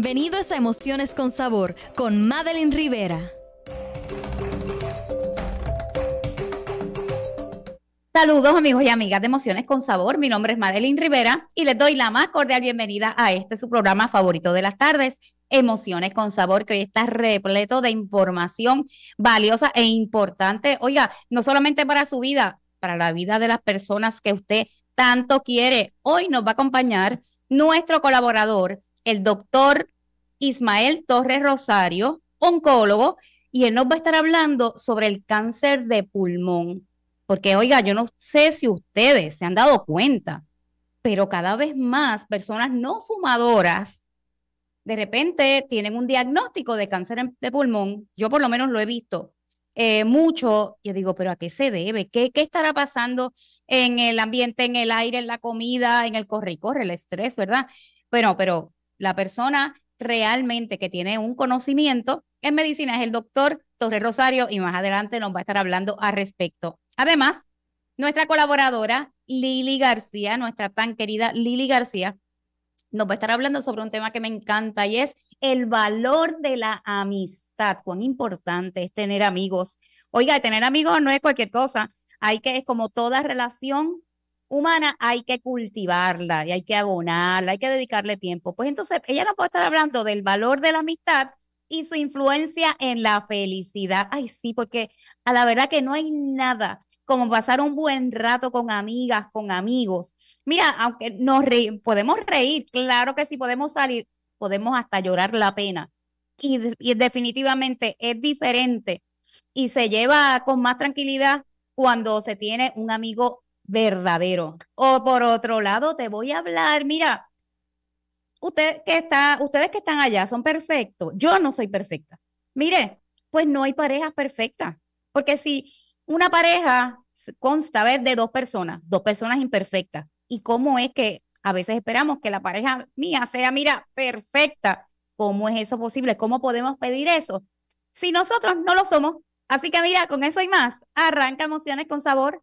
Bienvenidos a Emociones con Sabor con Madeline Rivera. Saludos amigos y amigas de Emociones con Sabor, mi nombre es Madeline Rivera y les doy la más cordial bienvenida a este su programa favorito de las tardes, Emociones con Sabor, que hoy está repleto de información valiosa e importante, oiga, no solamente para su vida, para la vida de las personas que usted tanto quiere. Hoy nos va a acompañar nuestro colaborador, el doctor Ismael Torres Rosario, oncólogo, y él nos va a estar hablando sobre el cáncer de pulmón. Porque, oiga, yo no sé si ustedes se han dado cuenta, pero cada vez más personas no fumadoras de repente tienen un diagnóstico de cáncer de pulmón. Yo por lo menos lo he visto eh, mucho. Yo digo, pero ¿a qué se debe? ¿Qué, ¿Qué estará pasando en el ambiente, en el aire, en la comida, en el corre y corre, el estrés, verdad? Bueno, pero la persona realmente que tiene un conocimiento en medicina es el doctor Torres Rosario y más adelante nos va a estar hablando al respecto. Además, nuestra colaboradora Lili García, nuestra tan querida Lili García, nos va a estar hablando sobre un tema que me encanta y es el valor de la amistad. Cuán importante es tener amigos. Oiga, tener amigos no es cualquier cosa. Hay que, es como toda relación, humana hay que cultivarla y hay que abonarla, hay que dedicarle tiempo. Pues entonces ella no puede estar hablando del valor de la amistad y su influencia en la felicidad. Ay, sí, porque a la verdad que no hay nada como pasar un buen rato con amigas, con amigos. Mira, aunque nos podemos reír, claro que sí podemos salir, podemos hasta llorar la pena. Y, y definitivamente es diferente y se lleva con más tranquilidad cuando se tiene un amigo verdadero. O por otro lado, te voy a hablar, mira, que está, ustedes que están allá son perfectos. Yo no soy perfecta. Mire, pues no hay parejas perfectas. Porque si una pareja consta de dos personas, dos personas imperfectas, ¿y cómo es que a veces esperamos que la pareja mía sea, mira, perfecta? ¿Cómo es eso posible? ¿Cómo podemos pedir eso? Si nosotros no lo somos. Así que mira, con eso y más, arranca emociones con sabor.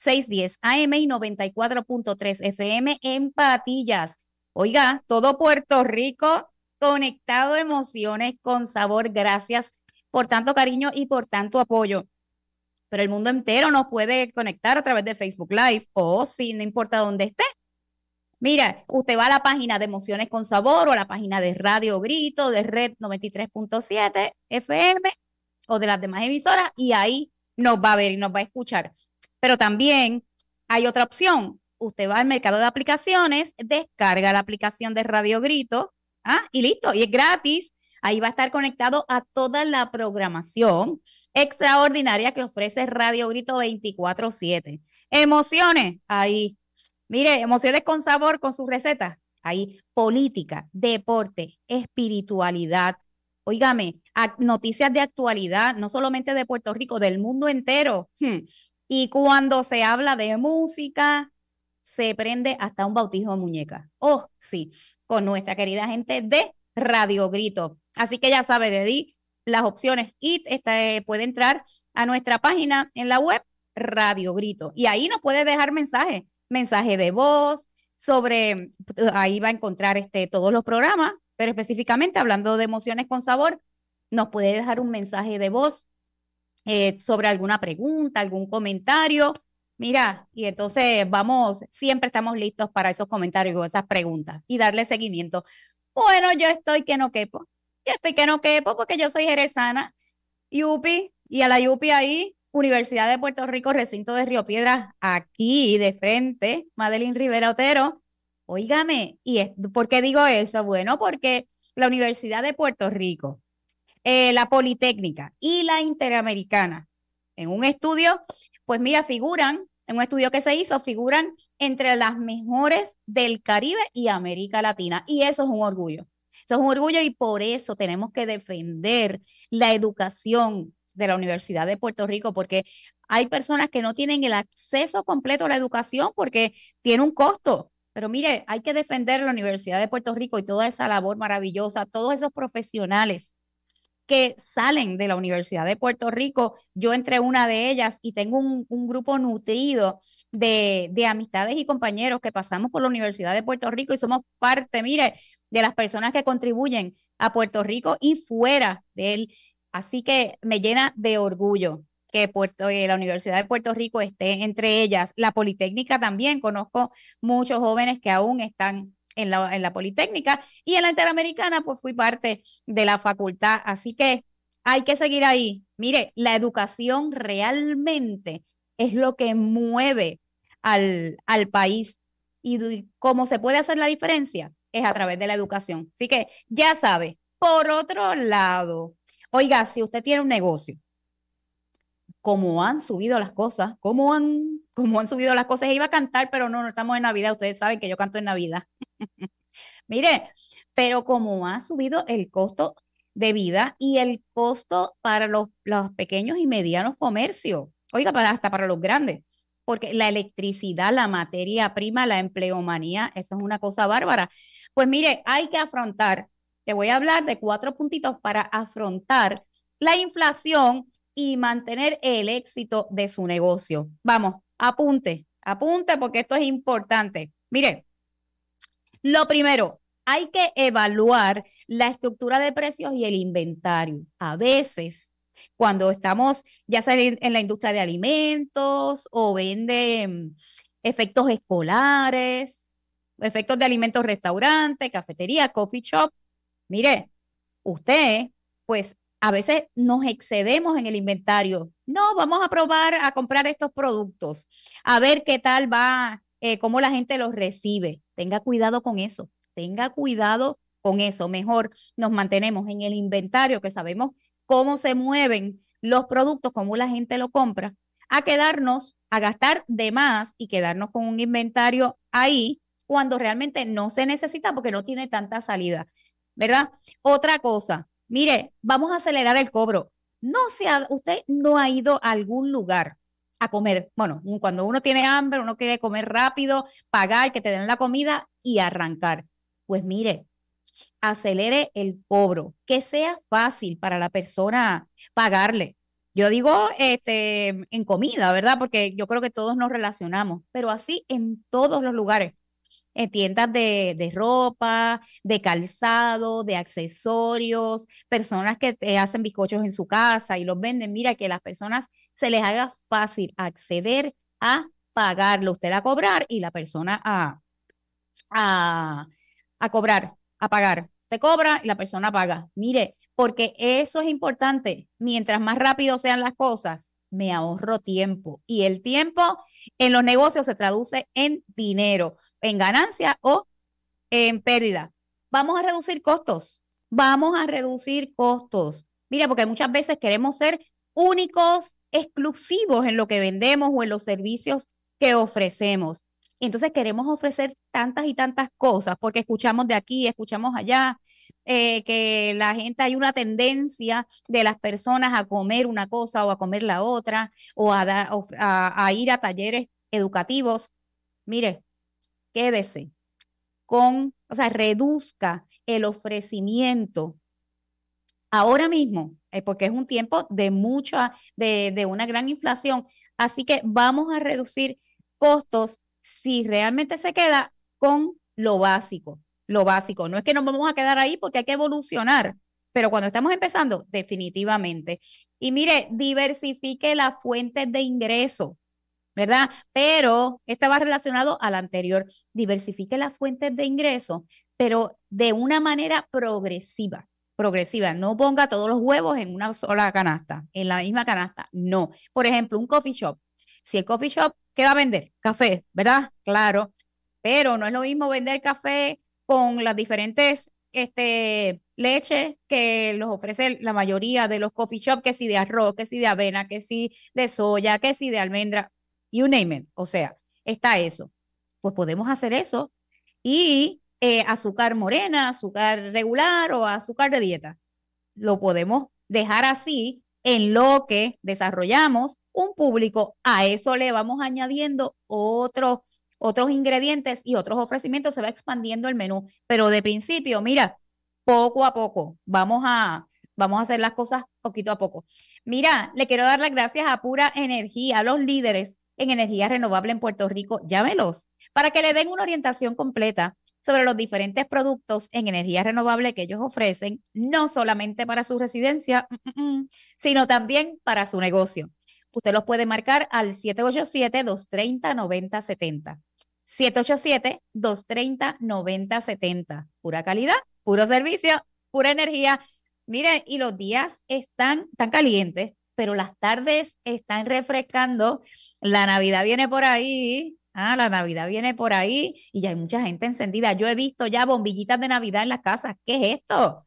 610 AM y 94.3 FM en Patillas. Oiga, todo Puerto Rico conectado emociones con sabor. Gracias por tanto cariño y por tanto apoyo. Pero el mundo entero nos puede conectar a través de Facebook Live o si no importa dónde esté. Mira, usted va a la página de Emociones con Sabor o a la página de Radio Grito, de Red 93.7 FM o de las demás emisoras y ahí nos va a ver y nos va a escuchar. Pero también hay otra opción. Usted va al mercado de aplicaciones, descarga la aplicación de Radio Grito ¿ah? y listo, y es gratis. Ahí va a estar conectado a toda la programación extraordinaria que ofrece Radio Grito 24/7. Emociones, ahí. Mire, emociones con sabor, con sus recetas. Ahí, política, deporte, espiritualidad. Óigame, noticias de actualidad, no solamente de Puerto Rico, del mundo entero. Hmm. Y cuando se habla de música, se prende hasta un bautismo de muñeca. Oh, sí, con nuestra querida gente de Radio Grito. Así que ya sabe, Dedi, las opciones. Y este, puede entrar a nuestra página en la web Radio Grito. Y ahí nos puede dejar mensaje, mensaje de voz, sobre, ahí va a encontrar este, todos los programas, pero específicamente hablando de emociones con sabor, nos puede dejar un mensaje de voz eh, sobre alguna pregunta, algún comentario. Mira, y entonces vamos, siempre estamos listos para esos comentarios o esas preguntas y darle seguimiento. Bueno, yo estoy que no quepo, yo estoy que no quepo porque yo soy jerezana, Yupi, y a la Yupi ahí, Universidad de Puerto Rico, recinto de Río Piedras, aquí de frente, Madeline Rivera Otero. Óigame, ¿y por qué digo eso? Bueno, porque la Universidad de Puerto Rico eh, la Politécnica y la Interamericana. En un estudio, pues mira, figuran, en un estudio que se hizo, figuran entre las mejores del Caribe y América Latina. Y eso es un orgullo. Eso es un orgullo y por eso tenemos que defender la educación de la Universidad de Puerto Rico, porque hay personas que no tienen el acceso completo a la educación porque tiene un costo. Pero mire, hay que defender la Universidad de Puerto Rico y toda esa labor maravillosa, todos esos profesionales que salen de la Universidad de Puerto Rico. Yo entré una de ellas y tengo un, grupo nutrido de, amistades y compañeros que pasamos por la Universidad de Puerto Rico y somos parte, mire, de las personas que contribuyen a Puerto Rico y fuera de él. Así que me llena de orgullo que Puerto, eh, la Universidad de Puerto Rico esté entre ellas, la Politécnica también, conozco muchos jóvenes que aún están en la, Politécnica y en la Interamericana, pues fui parte de la facultad. Así que hay que seguir ahí. Mire, la educación realmente es lo que mueve al, al país y cómo se puede hacer la diferencia es a través de la educación. Así que ya sabe. Por otro lado, oiga, si usted tiene un negocio, cómo han subido las cosas, cómo han como han subido las cosas, iba a cantar, pero no, no estamos en Navidad, ustedes saben que yo canto en Navidad. Mire, pero como ha subido el costo de vida y el costo para los, los pequeños y medianos comercios, oiga, para, hasta para los grandes, porque la electricidad, la materia prima, la empleomanía, eso es una cosa bárbara. Pues mire, hay que afrontar, te voy a hablar de cuatro puntitos para afrontar la inflación y mantener el éxito de su negocio. Vamos, Apunte, apunte porque esto es importante. Mire, lo primero, hay que evaluar la estructura de precios y el inventario. A veces, cuando estamos ya sea en la industria de alimentos o venden mm, efectos escolares, efectos de alimentos restaurante, cafetería, coffee shop, mire, usted pues a veces nos excedemos en el inventario. No, vamos a probar a comprar estos productos, a ver qué tal va, eh, cómo la gente los recibe. Tenga cuidado con eso, tenga cuidado con eso. Mejor nos mantenemos en el inventario, que sabemos cómo se mueven los productos, cómo la gente lo compra, a quedarnos, a gastar de más y quedarnos con un inventario ahí cuando realmente no se necesita porque no tiene tanta salida, ¿verdad? Otra cosa, mire, vamos a acelerar el cobro. No sea, usted no ha ido a algún lugar a comer. Bueno, cuando uno tiene hambre, uno quiere comer rápido, pagar, que te den la comida y arrancar. Pues mire, acelere el cobro, que sea fácil para la persona pagarle. Yo digo este, en comida, ¿verdad? Porque yo creo que todos nos relacionamos, pero así en todos los lugares en tiendas de, ropa, de calzado, de accesorios, personas que te hacen bizcochos en su casa y los venden. Mira, que a las personas se les haga fácil acceder a pagarlo, usted a cobrar y la persona a, a, a cobrar, a pagar. Te cobra y la persona paga. Mire, porque eso es importante. Mientras más rápido sean las cosas, me ahorro tiempo. Y el tiempo en los negocios se traduce en dinero, en ganancia o en pérdida. Vamos a reducir costos. Vamos a reducir costos. Mira, porque muchas veces queremos ser únicos, exclusivos en lo que vendemos o en los servicios que ofrecemos. Entonces queremos ofrecer tantas y tantas cosas porque escuchamos de aquí, escuchamos allá, eh, que la gente hay una tendencia de las personas a comer una cosa o a comer la otra o a, ir a talleres educativos. Mire, quédese con, o sea, reduzca el ofrecimiento ahora mismo, eh, porque es un tiempo de mucha, de una gran inflación. Así que vamos a reducir costos si realmente se queda con lo básico lo básico. No es que nos vamos a quedar ahí porque hay que evolucionar, pero cuando estamos empezando, definitivamente. Y mire, diversifique las fuentes de ingreso, ¿verdad? Pero estaba va relacionado al anterior. Diversifique las fuentes de ingreso, pero de una manera progresiva. Progresiva, no ponga todos los huevos en una sola canasta, en la misma canasta, no. Por ejemplo, un coffee shop. Si el coffee shop queda vender café, ¿verdad? Claro, pero no es lo mismo vender café con las diferentes este, leches que los ofrece la mayoría de los coffee shops, que si de arroz, que si de avena, que si de soya, que si de almendra, you name it. O sea, está eso. Pues podemos hacer eso y eh, azúcar morena, azúcar regular o azúcar de dieta. Lo podemos dejar así en lo que desarrollamos un público. A eso le vamos añadiendo otros otros ingredientes y otros ofrecimientos, se va expandiendo el menú. Pero de principio, mira, poco a poco, vamos a, vamos a hacer las cosas poquito a poco. Mira, le quiero dar las gracias a Pura Energía, a los líderes en energía renovable en Puerto Rico, llámelos para que le den una orientación completa sobre los diferentes productos en energía renovable que ellos ofrecen, no solamente para su residencia, mm, mm, mm, sino también para su negocio. Usted los puede marcar al 787-230-9070. 787-230-9070. Pura calidad, puro servicio, pura energía. Miren, y los días están tan calientes, pero las tardes están refrescando. La Navidad viene por ahí. Ah, la Navidad viene por ahí y ya hay mucha gente encendida. Yo he visto ya bombillitas de Navidad en las casas. ¿Qué es esto?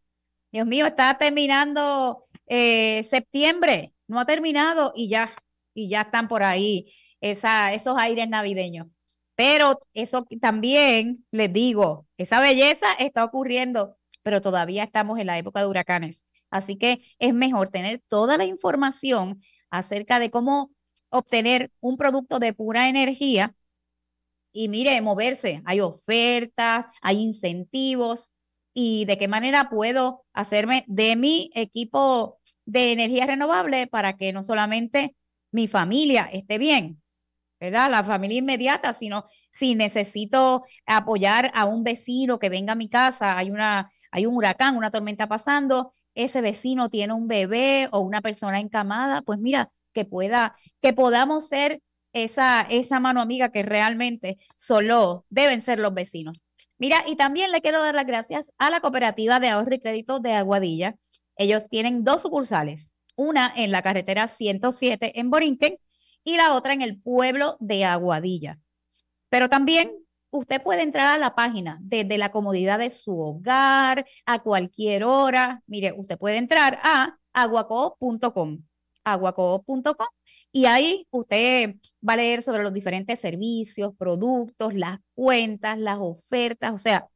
Dios mío, está terminando eh, septiembre, no ha terminado y ya, y ya están por ahí esa, esos aires navideños. Pero eso también les digo, esa belleza está ocurriendo, pero todavía estamos en la época de huracanes. Así que es mejor tener toda la información acerca de cómo obtener un producto de pura energía y mire, moverse. Hay ofertas, hay incentivos y de qué manera puedo hacerme de mi equipo de energía renovable para que no solamente mi familia esté bien, la familia inmediata, sino si necesito apoyar a un vecino que venga a mi casa, hay una hay un huracán, una tormenta pasando, ese vecino tiene un bebé o una persona encamada, pues mira, que pueda que podamos ser esa esa mano amiga que realmente solo deben ser los vecinos. Mira, y también le quiero dar las gracias a la Cooperativa de Ahorro y Crédito de Aguadilla. Ellos tienen dos sucursales, una en la carretera 107 en Borinquen y la otra en el pueblo de Aguadilla. Pero también mm. usted puede entrar a la página desde la comodidad de su hogar, a cualquier hora. Mire, usted puede entrar a aguaco.com, aguaco.com, y ahí usted va a leer sobre los diferentes servicios, productos, las cuentas, las ofertas, o sea,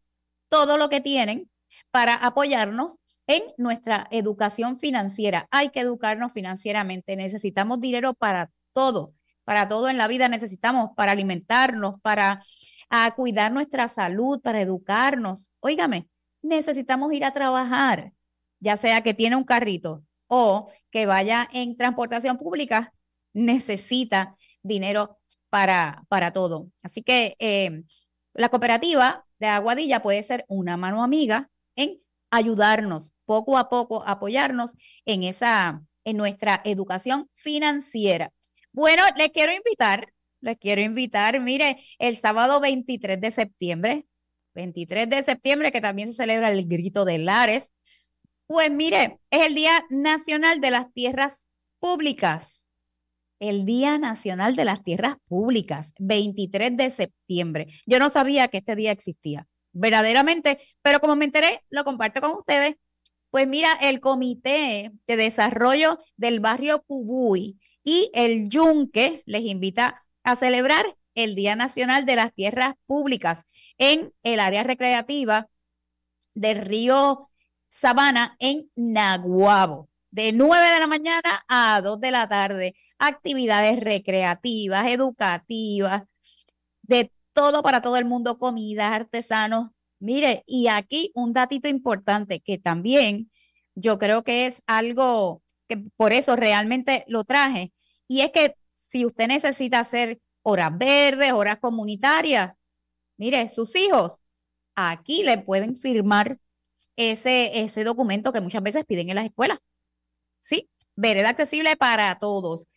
todo lo que tienen para apoyarnos en nuestra educación financiera. Hay que educarnos financieramente, necesitamos dinero para todo, para todo en la vida necesitamos, para alimentarnos, para ah, cuidar nuestra salud, para educarnos. Óigame, necesitamos ir a trabajar, ya sea que tiene un carrito o que vaya en transportación pública, necesita dinero para, para todo. Así que em, la cooperativa de Aguadilla puede ser una mano amiga en ayudarnos poco a poco, apoyarnos en esa en nuestra educación financiera. Bueno, les quiero invitar, les quiero invitar, mire, el sábado 23 de septiembre, 23 de septiembre, que también se celebra el Grito de Lares, pues mire, es el Día Nacional de las Tierras Públicas. El Día Nacional de las Tierras Públicas, 23 de septiembre. Yo no sabía que este día existía, verdaderamente, pero como me enteré, lo comparto con ustedes. Pues mira, el Comité de Desarrollo del Barrio Cubuy y el Yunque les invita a celebrar el Día Nacional de las Tierras Públicas en el área recreativa del río Sabana en Naguabo. De 9 de la mañana a 2 de la tarde, actividades recreativas, educativas, de todo para todo el mundo, comida, artesanos. Mire, y aquí un datito importante que también yo creo que es algo que por eso realmente lo traje. Y es que si usted necesita hacer horas verdes, horas comunitarias, mire, sus hijos aquí le pueden firmar ese, ese documento que muchas veces piden en las escuelas. Sí, vereda accesible para todos.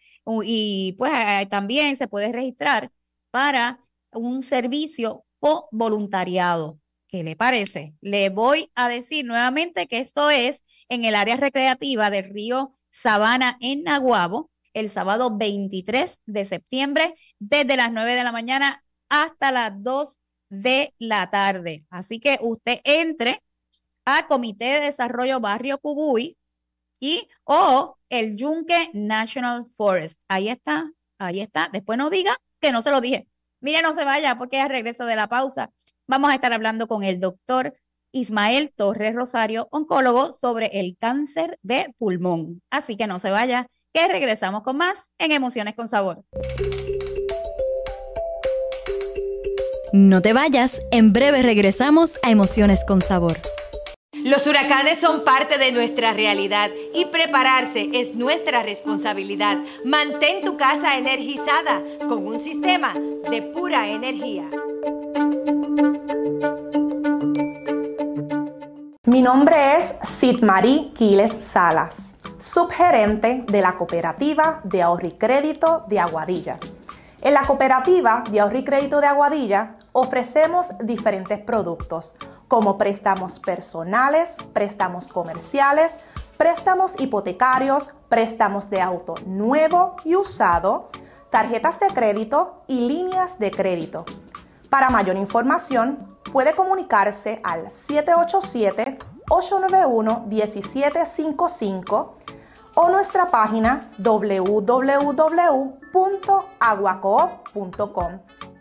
Y pues también se puede registrar para un servicio o voluntariado. ¿Qué le parece? Le voy a decir nuevamente que esto es en el área recreativa del río Sabana en Naguabo el sábado 23 de septiembre desde las 9 de la mañana hasta las 2 de la tarde. Así que usted entre a Comité de Desarrollo Barrio Cubuy y o el Yunque National Forest. Ahí está, ahí está. Después no diga que no se lo dije. Mire, no se vaya porque al regreso de la pausa vamos a estar hablando con el doctor Ismael Torres Rosario, oncólogo, sobre el cáncer de pulmón. Así que no se vaya, que regresamos con más en Emociones con Sabor. No te vayas, en breve regresamos a Emociones con Sabor. Los huracanes son parte de nuestra realidad y prepararse es nuestra responsabilidad. Mantén tu casa energizada con un sistema de pura energía. Mi nombre es Sidmarie Quiles Salas, subgerente de la cooperativa de ahorro y crédito de Aguadilla. En la cooperativa de ahorro y crédito de Aguadilla ofrecemos diferentes productos como préstamos personales, préstamos comerciales, préstamos hipotecarios, préstamos de auto nuevo y usado, tarjetas de crédito y líneas de crédito. Para mayor información, puede comunicarse al 787-891-1755 o nuestra página www.aguacoop.com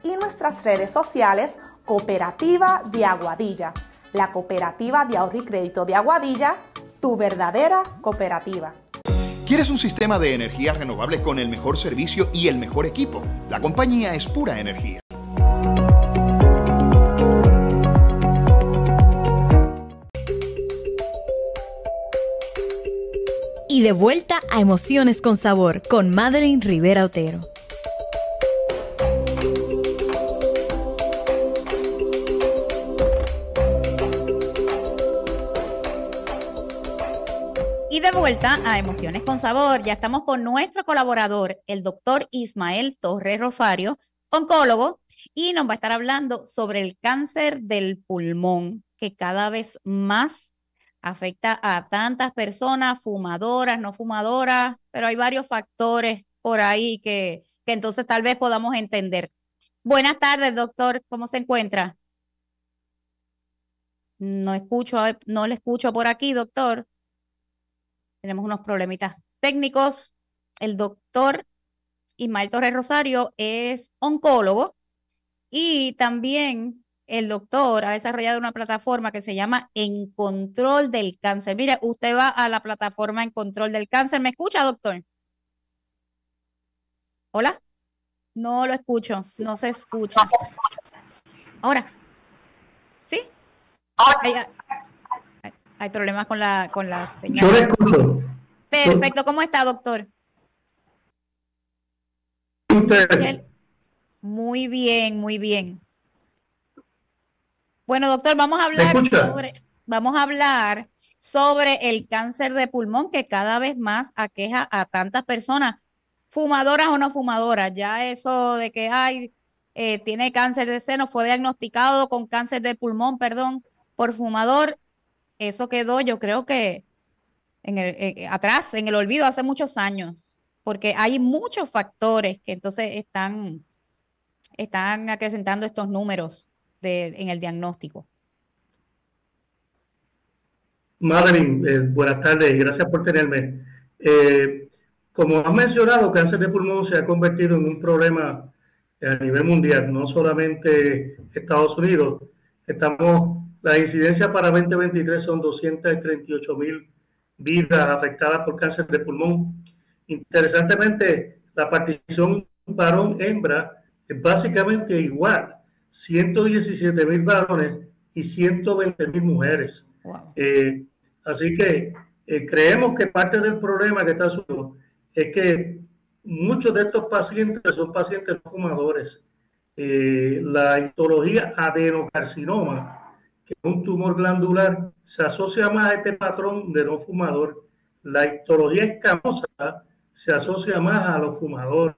y nuestras redes sociales Cooperativa de Aguadilla, la Cooperativa de Ahorro y Crédito de Aguadilla, tu verdadera cooperativa. ¿Quieres un sistema de energía renovable con el mejor servicio y el mejor equipo? La compañía es pura energía. y de vuelta a Emociones con Sabor con Madeline Rivera Otero. Y de vuelta a Emociones con Sabor, ya estamos con nuestro colaborador, el doctor Ismael Torres Rosario, oncólogo, y nos va a estar hablando sobre el cáncer del pulmón, que cada vez más afecta a tantas personas, fumadoras, no fumadoras, pero hay varios factores por ahí que, que entonces tal vez podamos entender. Buenas tardes, doctor, ¿cómo se encuentra? No escucho, no le escucho por aquí, doctor. Tenemos unos problemitas técnicos. El doctor Ismael Torres Rosario es oncólogo y también el doctor ha desarrollado una plataforma que se llama En Control del Cáncer. Mire, usted va a la plataforma En Control del Cáncer. ¿Me escucha, doctor? Hola. No lo escucho, no se escucha. Ahora. ¿Sí? Hay, problemas con la, con la señal. Yo lo escucho. Perfecto, ¿cómo está, doctor? Usted. Muy bien, muy bien. Bueno, doctor, vamos a hablar sobre, vamos a hablar sobre el cáncer de pulmón que cada vez más aqueja a tantas personas, fumadoras o no fumadoras. Ya eso de que hay, eh, tiene cáncer de seno, fue diagnosticado con cáncer de pulmón, perdón, por fumador, eso quedó, yo creo que en el, eh, eh, atrás, en el olvido, hace muchos años, porque hay muchos factores que entonces están, están acrecentando estos números en el diagnóstico. Madeline, eh, buenas tardes y gracias por tenerme. Eh, como has mencionado, cáncer de pulmón se ha convertido en un problema a nivel mundial, no solamente Estados Unidos. Estamos, las incidencias para 2023 son 238 mil vidas afectadas por cáncer de pulmón. Interesantemente, la partición varón-hembra es básicamente igual 117 mil varones y 120 mil mujeres. Eh, así que eh, creemos que parte del problema que está suelo es que muchos de estos pacientes son pacientes fumadores. Eh, la histología adenocarcinoma, que es un tumor glandular, se asocia más a este patrón de no fumador. La histología escamosa se asocia más a los fumadores.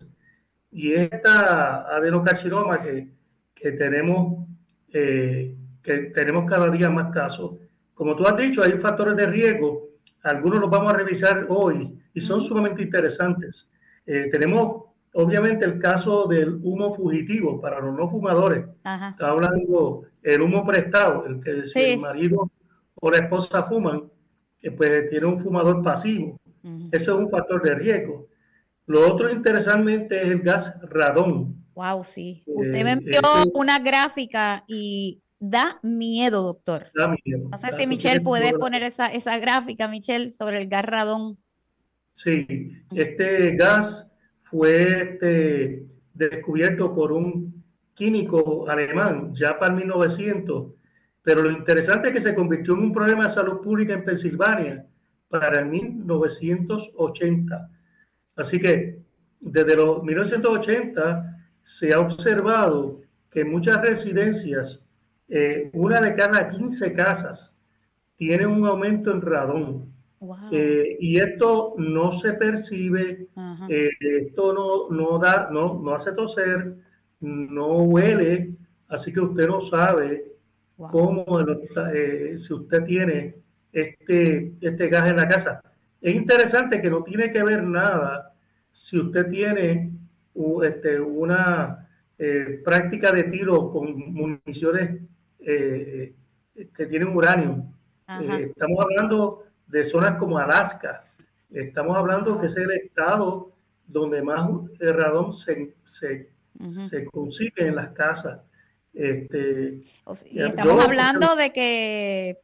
Y esta adenocarcinoma que que tenemos, eh, que tenemos cada día más casos. Como tú has dicho, hay factores de riesgo, algunos los vamos a revisar hoy y son sumamente interesantes. Eh, tenemos, obviamente, el caso del humo fugitivo para los no fumadores. hablando el humo prestado, el que el marido o la esposa fuman, que pues tiene un fumador pasivo. Eso es un factor de riesgo. Lo otro interesantemente es el gas radón. Wow, sí. Usted eh, me eh, envió una gráfica y da miedo, doctor. Da miedo. No sé si Michelle puede poner esa, gráfica, Michelle, sobre el garradón. Sí, este gas fue este, descubierto por un químico alemán ya para el 1900, pero lo interesante es que se convirtió en un problema de salud pública en Pensilvania para el 1980. Así que desde los 1980 se ha observado que muchas residencias, eh, una de cada 15 casas, tiene un aumento en radón. Eh, y esto no se percibe, eh, esto no, no, da, no, no hace toser, no huele, así que usted no sabe cómo si usted tiene este, este gas en la casa. Es interesante que no tiene que ver nada si usted tiene este, una eh, práctica de tiro con municiones eh, eh, que tienen uranio. estamos hablando de zonas como Alaska. Estamos hablando que es el estado donde más radón se, se, consigue en las casas. Este, estamos hablando de que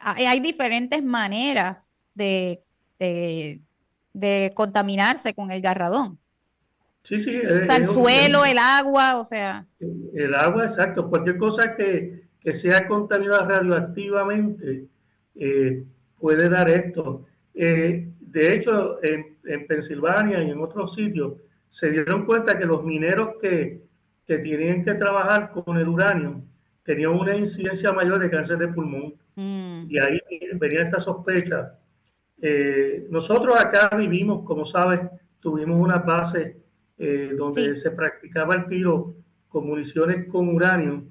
hay diferentes maneras de, de, de contaminarse con el garradón. Sí, sí. el suelo, el agua, o sea. El agua, exacto. Cualquier cosa que, que sea contaminada radioactivamente eh, puede dar esto. Eh, de hecho, en, en, Pensilvania y en otros sitios se dieron cuenta que los mineros que, que tenían que trabajar con el uranio tenían una incidencia mayor de cáncer de pulmón. Mm. Y ahí venía esta sospecha. Eh, nosotros acá vivimos, como sabes, tuvimos una base eh, donde se practicaba el tiro con municiones con uranio.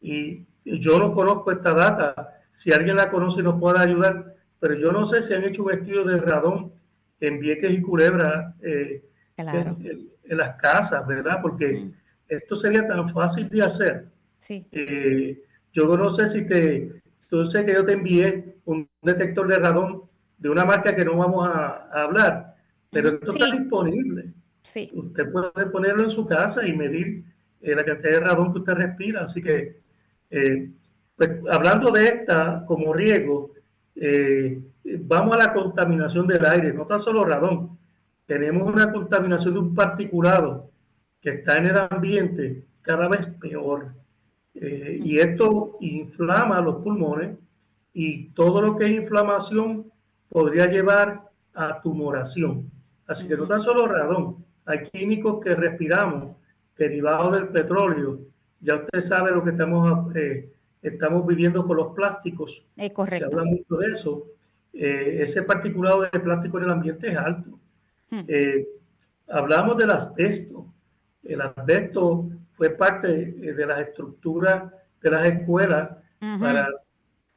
Y yo no conozco esta data. Si alguien la conoce nos puede ayudar, pero yo no sé si han hecho un de radón en Vieques y Culebra eh, en, las casas, ¿verdad? Porque esto sería tan fácil de hacer. Eh, yo no sé si te... Yo sé que yo te envié un detector de radón de una marca que no vamos a, hablar, pero esto está disponible. Usted puede ponerlo en su casa y medir eh, la cantidad de radón que usted respira. Así que, eh, pues, hablando de esta como riesgo, eh, vamos a la contaminación del aire, no tan solo radón. Tenemos una contaminación de un particulado que está en el ambiente cada vez peor. y esto inflama los pulmones y todo lo que es inflamación podría llevar a tumoración. Así que no tan solo radón, hay químicos que respiramos, derivados del petróleo. Ya usted sabe lo que estamos, eh, estamos viviendo con los plásticos. Se habla mucho de eso. Eh, ese particulado de plástico en el ambiente es alto. Hmm. Eh, hablamos del asbesto. El asbesto fue parte de las estructuras de las escuelas para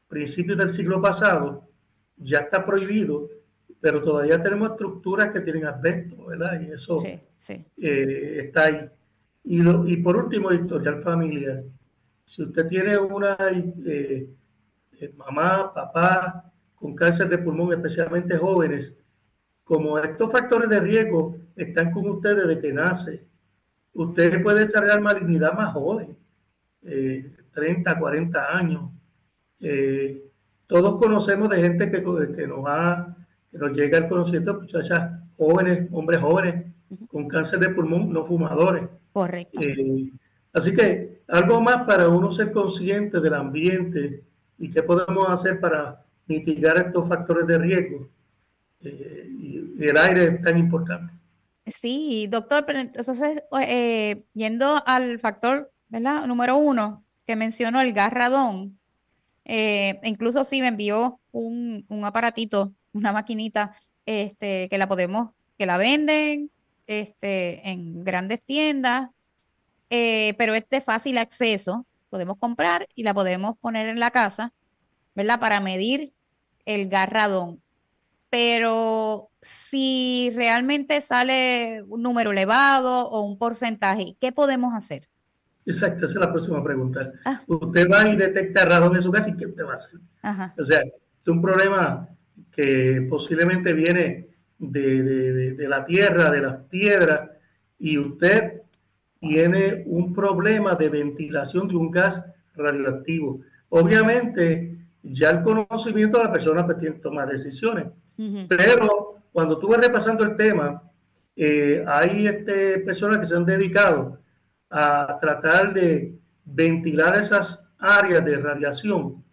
principios del siglo pasado. Ya está prohibido pero todavía tenemos estructuras que tienen asbesto, ¿verdad? Y eso eh, está ahí. Y, por último, historial familiar. Si usted tiene una eh, eh, mamá, papá con cáncer de pulmón, especialmente jóvenes, como estos factores de riesgo están con usted desde que nace, usted puede desarrollar malignidad más joven, 30, 40 años. todos conocemos de gente que, que nos ha que nos llega el conocimiento de muchachas jóvenes, hombres jóvenes, con cáncer de pulmón, no fumadores. Correcto. Eh, así que algo más para uno ser consciente del ambiente y qué podemos hacer para mitigar estos factores de riesgo. Eh, y el aire es tan importante. Sí, doctor, entonces, eh, yendo al factor, ¿verdad? Número uno, que mencionó el garradón. incluso sí me envió un aparatito una maquinita este, que la podemos, que la venden este, en grandes tiendas, eh, pero es de fácil acceso, podemos comprar y la podemos poner en la casa, ¿verdad? Para medir el garradón. Pero si realmente sale un número elevado o un porcentaje, ¿qué podemos hacer? Exacto, esa es la próxima pregunta. Ah. Usted va y detecta radón en su casa y ¿qué usted va a hacer? O sea, es un problema que posiblemente viene de, la tierra, de las piedras, y usted tiene un problema de ventilación de un gas radioactivo. Obviamente, ya el conocimiento de la persona pues, tiene que tomar decisiones. Pero cuando tú vas repasando el tema, eh, hay este, personas que se han dedicado a tratar de ventilar esas áreas de radiación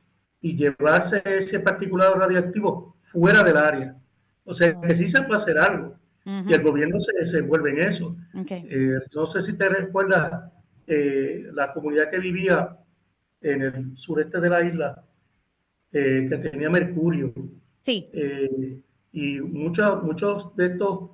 y llevarse ese particulado radiactivo fuera del área. O sea, que sí se puede hacer algo. Y el gobierno se, se envuelve en eso. Eh, no sé si te recuerdas eh, la comunidad que vivía en el sureste de la isla, eh, que tenía mercurio. Sí. y muchos, muchos de estos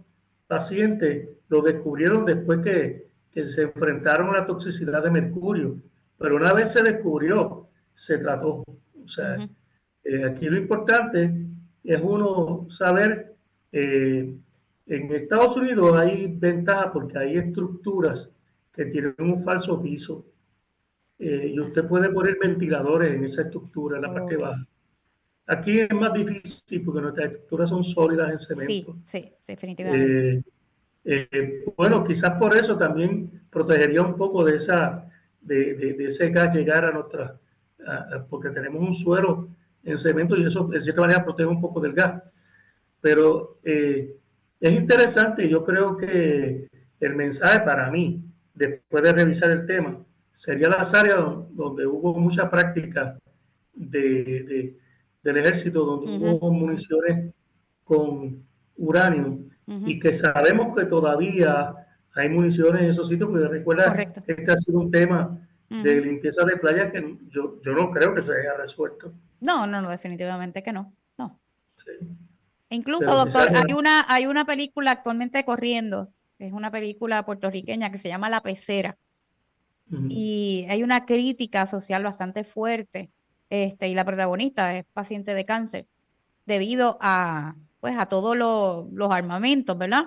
pacientes lo descubrieron después que, que se enfrentaron a la toxicidad de mercurio. Pero una vez se descubrió, se trató. O sea, aquí lo importante es uno saber, eh, en Estados Unidos hay ventajas porque hay estructuras que tienen un falso piso eh, y usted puede poner ventiladores en esa estructura, en la parte baja. Aquí es más difícil porque nuestras estructuras son sólidas en cemento. Sí, sí, definitivamente. Eh, bueno, quizás por eso también protegería un poco de esa de, de, de ese gas llegar a nuestras, porque tenemos un suelo en cemento y eso de cierta manera protege un poco del gas. Pero eh, es interesante, yo creo que el mensaje para mí, después de revisar el tema, sería las áreas donde hubo mucha práctica del ejército, donde hubo municiones con uranio y que sabemos que todavía hay municiones en esos sitios, porque recuerda que este ha sido un tema de limpieza de playa que yo, yo no creo que se haya resuelto. No, no, no, definitivamente que no. No. E incluso, doctor, hay una, hay una película actualmente corriendo, es una película puertorriqueña que se llama La Pecera. Y hay una crítica social bastante fuerte. Este, y la protagonista es paciente de cáncer, debido a, pues, a todos los armamentos, ¿verdad?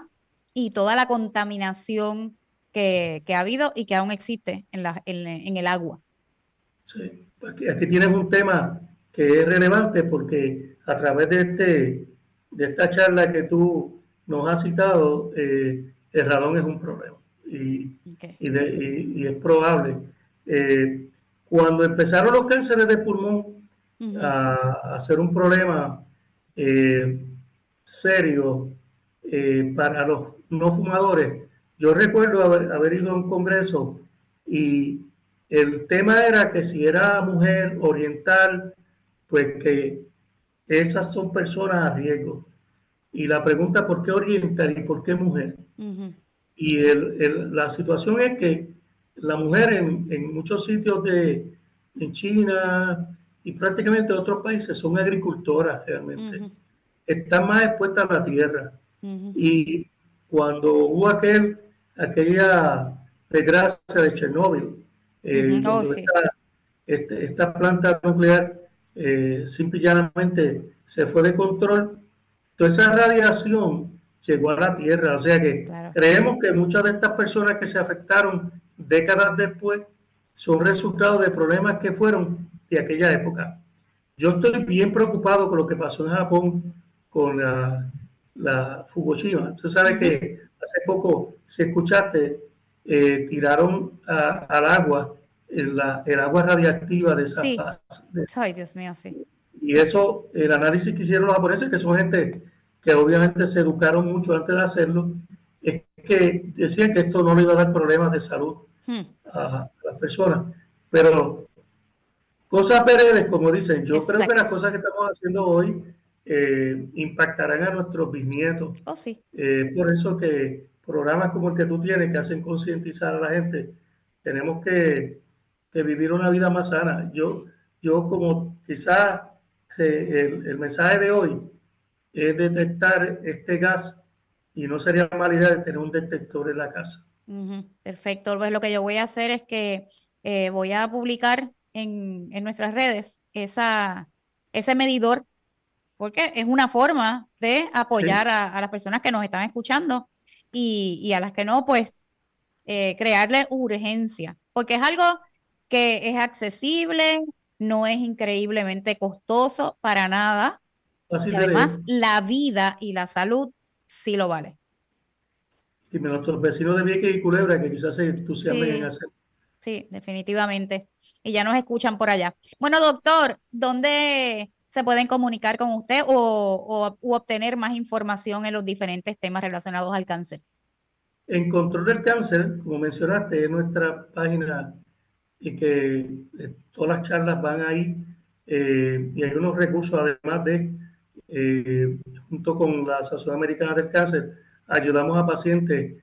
Y toda la contaminación que, ha habido y que aún existe en, la, en, el agua. Sí, aquí, aquí, tienes un tema que es relevante porque a través de, este, de esta charla que tú nos has citado, eh, el radón es un problema y, es probable. Eh, cuando empezaron los cánceres de pulmón a, a, ser un problema eh, serio para los no fumadores, yo recuerdo haber ido a un congreso y el tema era que si era mujer oriental, pues que esas son personas a riesgo. Y la pregunta, ¿por qué orientar y por qué mujer? Y la situación es que la mujer en, muchos sitios de en China y prácticamente otros países son agricultoras realmente. Están más expuestas a la tierra. Y cuando hubo aquel, aquella desgracia de Chernóbil, eh, oh, este, esta planta nuclear eh, simple se fue de control, toda esa radiación llegó a la Tierra. O sea que creemos que muchas de estas personas que se afectaron décadas después son resultado de problemas que fueron de aquella época. Yo estoy bien preocupado con lo que pasó en Japón con la, la Fukushima. Usted sabe que hace poco, si escuchaste, eh, tiraron al agua el agua radiactiva de esa sí. Ay, Dios mío, sí. Y eso, el análisis que hicieron los japoneses, que son gente que obviamente se educaron mucho antes de hacerlo, es que decían que esto no le iba a dar problemas de salud hmm. a, las personas. Pero cosas perennes, como dicen, yo creo que las cosas que estamos haciendo hoy eh, impactarán a nuestros bisnietos. Oh, sí. Eh, por eso que programas como el que tú tienes, que hacen concientizar a la gente, tenemos que de vivir una vida más sana. Yo, yo como quizás eh, el, mensaje de hoy es detectar este gas y no sería mala idea de tener un detector en la casa. Perfecto, pues lo que yo voy a hacer es que eh, voy a publicar en, nuestras redes esa, ese medidor, porque es una forma de apoyar a, las personas que nos están escuchando y, a las que no, pues eh, crearle urgencia, porque es algo que es accesible, no es increíblemente costoso para nada. además, la vida y la salud sí lo vale. Y nuestros vecinos de Vieques y Culebra, que quizás se entusiasmen sí, hacer. Sí, definitivamente. Y ya nos escuchan por allá. Bueno, doctor, ¿dónde se pueden comunicar con usted o, obtener más información en los diferentes temas relacionados al cáncer? En Control del Cáncer, como mencionaste, es nuestra página y que eh, todas las charlas van ahí eh, y hay unos recursos además de, eh, junto con la Asociación Americana del Cáncer, ayudamos a pacientes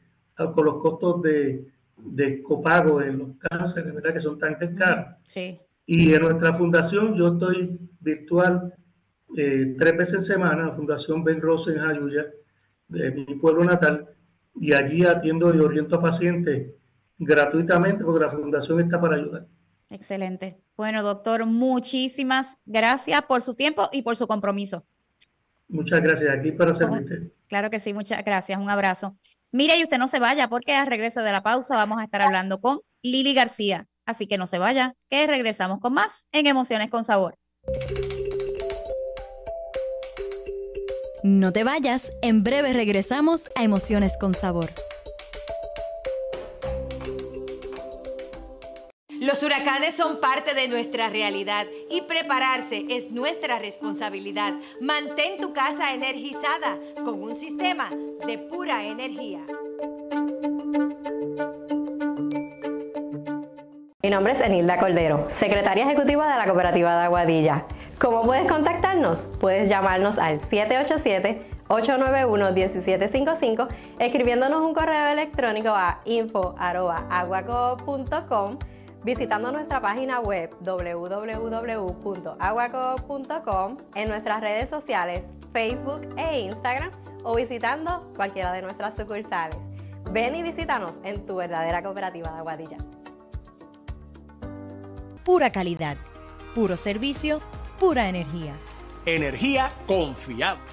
con los costos de, de copago en los cánceres, ¿verdad? Que son tan caros. Sí. Y en nuestra fundación yo estoy virtual tres veces en semana, la Fundación Ben Rosen en Ayuya, de mi pueblo natal, y allí atiendo y oriento a pacientes gratuitamente porque la fundación está para ayudar. Excelente. Bueno, doctor, muchísimas gracias por su tiempo y por su compromiso. Muchas gracias, aquí para servirte. Claro que sí, muchas gracias, un abrazo. Mire, y usted no se vaya porque al regreso de la pausa vamos a estar hablando con Lili García. Así que no se vaya, que regresamos con más en Emociones con Sabor. No te vayas, en breve regresamos a Emociones con Sabor. Los huracanes son parte de nuestra realidad y prepararse es nuestra responsabilidad. Mantén tu casa energizada con un sistema de pura energía. Mi nombre es Enilda Cordero, secretaria ejecutiva de la Cooperativa de Aguadilla. ¿Cómo puedes contactarnos? Puedes llamarnos al 787 891-1755, escribiéndonos un correo electrónico a info.aguaco.com visitando nuestra página web www.aguaco.com, en nuestras redes sociales Facebook e Instagram o visitando cualquiera de nuestras sucursales. Ven y visítanos en tu verdadera cooperativa de Aguadilla. Pura calidad, puro servicio, pura energía. Energía confiable.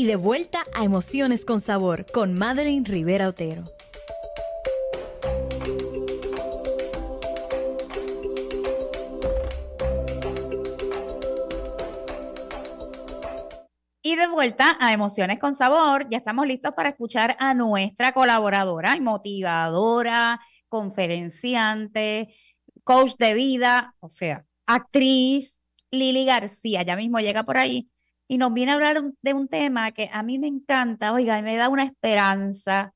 y de vuelta a Emociones con Sabor con Madeline Rivera Otero. Y de vuelta a Emociones con Sabor, ya estamos listos para escuchar a nuestra colaboradora y motivadora, conferenciante, coach de vida, o sea, actriz Lili García. Ya mismo llega por ahí y nos viene a hablar de un tema que a mí me encanta, oiga, me da una esperanza,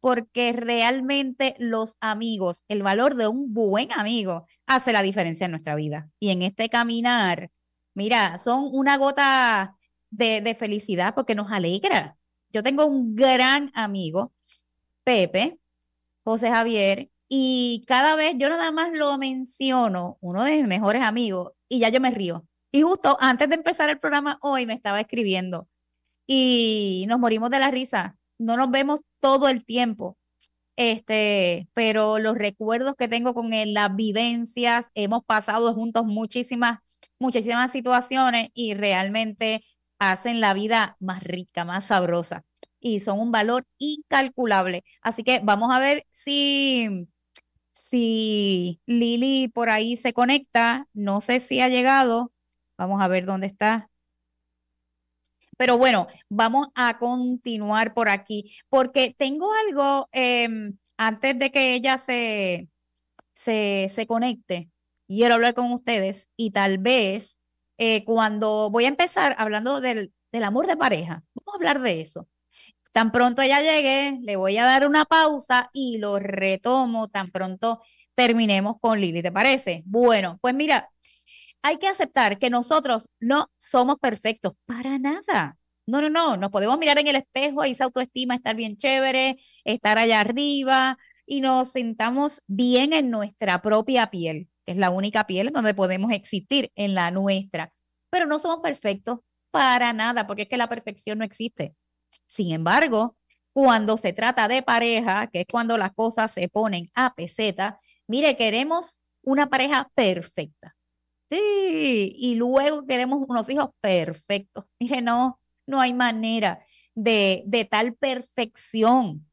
porque realmente los amigos, el valor de un buen amigo hace la diferencia en nuestra vida. Y en este caminar, mira, son una gota de, de felicidad porque nos alegra. Yo tengo un gran amigo, Pepe, José Javier, y cada vez yo nada más lo menciono, uno de mis mejores amigos, y ya yo me río y justo antes de empezar el programa hoy me estaba escribiendo y nos morimos de la risa. No nos vemos todo el tiempo, este, pero los recuerdos que tengo con él, las vivencias, hemos pasado juntos muchísimas, muchísimas situaciones y realmente hacen la vida más rica, más sabrosa y son un valor incalculable. Así que vamos a ver si, si Lili por ahí se conecta. No sé si ha llegado. Vamos a ver dónde está. Pero bueno, vamos a continuar por aquí, porque tengo algo em, antes de que ella se, se, conecte. Quiero hablar con ustedes y tal vez eh, cuando voy a empezar hablando del, del amor de pareja, vamos a hablar de eso. Tan pronto ella llegue, le voy a dar una pausa y lo retomo tan pronto terminemos con Lili, ¿te parece? Bueno, pues mira, hay que aceptar que nosotros no somos perfectos para nada. No, no, no, nos podemos mirar en el espejo, y esa autoestima, estar bien chévere, estar allá arriba y nos sentamos bien en nuestra propia piel, que es la única piel donde podemos existir, en la nuestra. Pero no somos perfectos para nada, porque es que la perfección no existe. Sin embargo, cuando se trata de pareja, que es cuando las cosas se ponen a peseta, mire, queremos una pareja perfecta. Sí, y luego queremos unos hijos perfectos. Mire, no, no hay manera de, de tal perfección.